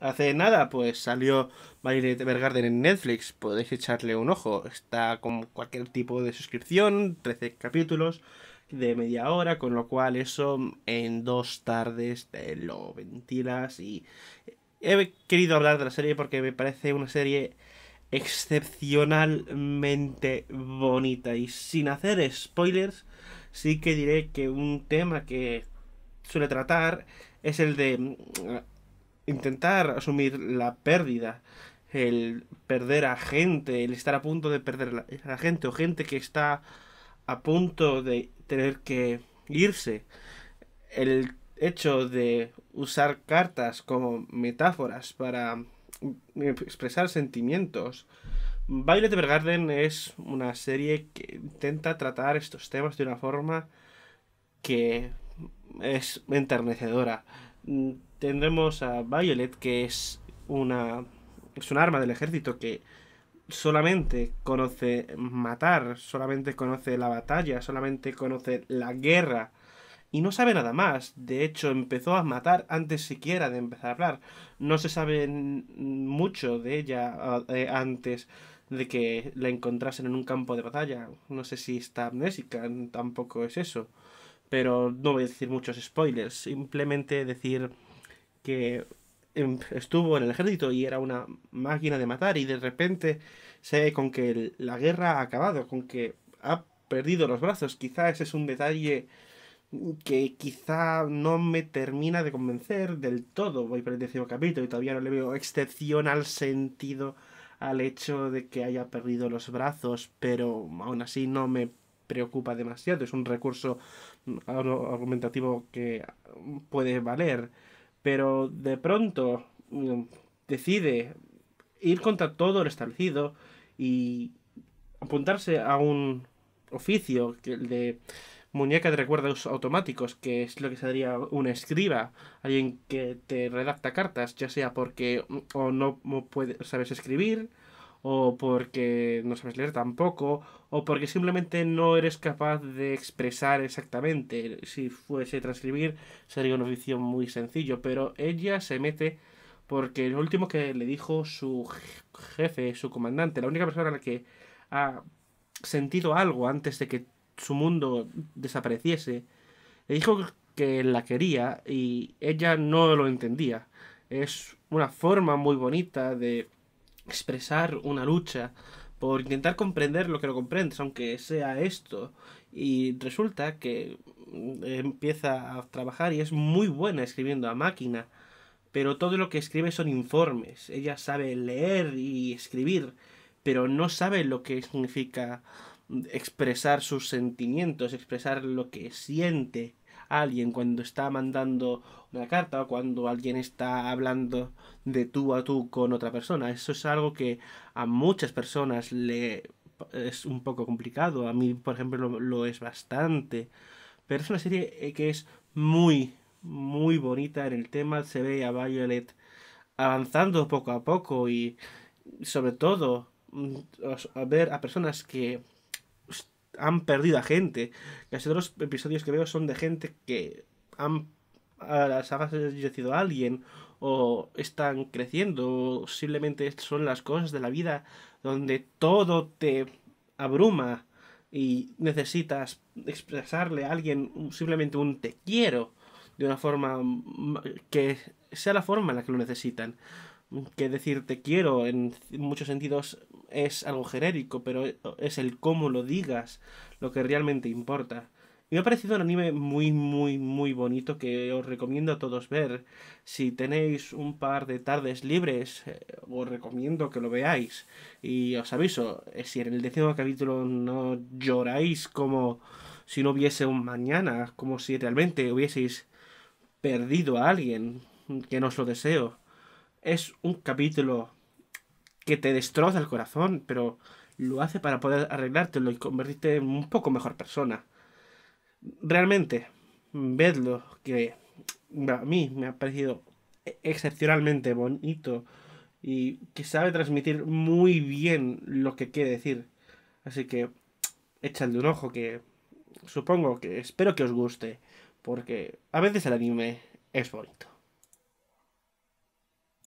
Hace nada, pues salió de Evergarden en Netflix. Podéis echarle un ojo. Está con cualquier tipo de suscripción, 13 capítulos de media hora, con lo cual eso en dos tardes te lo ventilas. Y he querido hablar de la serie porque me parece una serie excepcionalmente bonita. Y sin hacer spoilers, sí que diré que un tema que suele tratar es el de intentar asumir la pérdida, el perder a gente, el estar a punto de perder a la gente o gente que está a punto de tener que irse, el hecho de usar cartas como metáforas para expresar sentimientos. Violet Evergarden es una serie que intenta tratar estos temas de una forma que es enternecedora. Mm, tendremos a Violet, que es una. es un arma del ejército que solamente conoce matar, solamente conoce la batalla, solamente conoce la guerra. Y no sabe nada más. De hecho, empezó a matar antes siquiera de empezar a hablar. No se sabe mucho de ella eh, antes de que la encontrasen en un campo de batalla. No sé si está amnésica, tampoco es eso pero no voy a decir muchos spoilers, simplemente decir que em, estuvo en el ejército y era una máquina de matar y de repente se ve con que la guerra ha acabado, con que ha perdido los brazos. Quizá ese es un detalle que quizá no me termina de convencer del todo. Voy por el décimo capítulo y todavía no le veo excepcional sentido al hecho de que haya perdido los brazos, pero aún así no me preocupa demasiado, es un recurso mm, argumentativo que mm, puede valer, pero de pronto mm, decide ir contra todo lo establecido y apuntarse a un oficio, que el de muñeca de recuerdos automáticos, que es lo que se daría un escriba, alguien que te redacta cartas, ya sea porque o no puede, sabes escribir, o porque no sabes leer tampoco, o porque simplemente no eres capaz de expresar exactamente. Si fuese transcribir sería una oficio muy sencillo, pero ella se mete porque lo último que le dijo su jefe, su comandante, la única persona a la que ha sentido algo antes de que su mundo desapareciese, le dijo que la quería y ella no lo entendía. Es una forma muy bonita de expresar una lucha, por intentar comprender lo que no comprendes, aunque sea esto. Y resulta que mm, empieza a trabajar y es muy buena escribiendo a máquina, pero todo lo que escribe son informes. Ella sabe leer y escribir, pero no sabe lo que significa mm, expresar sus sentimientos, expresar lo que siente alguien cuando está mandando una carta o cuando alguien está hablando de tú a tú con otra persona. Eso es algo que a muchas personas le es un poco complicado. A mí, por ejemplo, lo, lo es bastante. Pero es una serie eh, que es muy, muy bonita en el tema. Se ve a Violet avanzando poco a poco y sobre todo mm, a ver a personas que han perdido a gente. Casi todos los episodios que veo son de gente que han a las ha fallecido alguien o están creciendo simplemente son las cosas de la vida donde todo te abruma y necesitas expresarle a alguien simplemente un te quiero de una forma que sea la forma en la que lo necesitan que decir te quiero en muchos sentidos es algo genérico, pero es el cómo lo digas lo que realmente importa. Y me ha parecido un anime muy, muy, muy bonito que os recomiendo a todos ver. Si tenéis un par de tardes libres, eh, os recomiendo que lo veáis. Y os aviso, eh, si en el décimo capítulo no lloráis como si no hubiese un mañana, como si realmente hubieseis perdido a alguien, que no os lo deseo. Es un capítulo que te destroza el corazón, pero lo hace para poder arreglártelo y convertirte en un poco mejor persona. Realmente, vedlo, que a mí me ha parecido e-, excepcionalmente bonito y que sabe transmitir muy bien lo que quiere decir. Así que échale un ojo que supongo que espero que os guste, porque a veces el anime es bonito.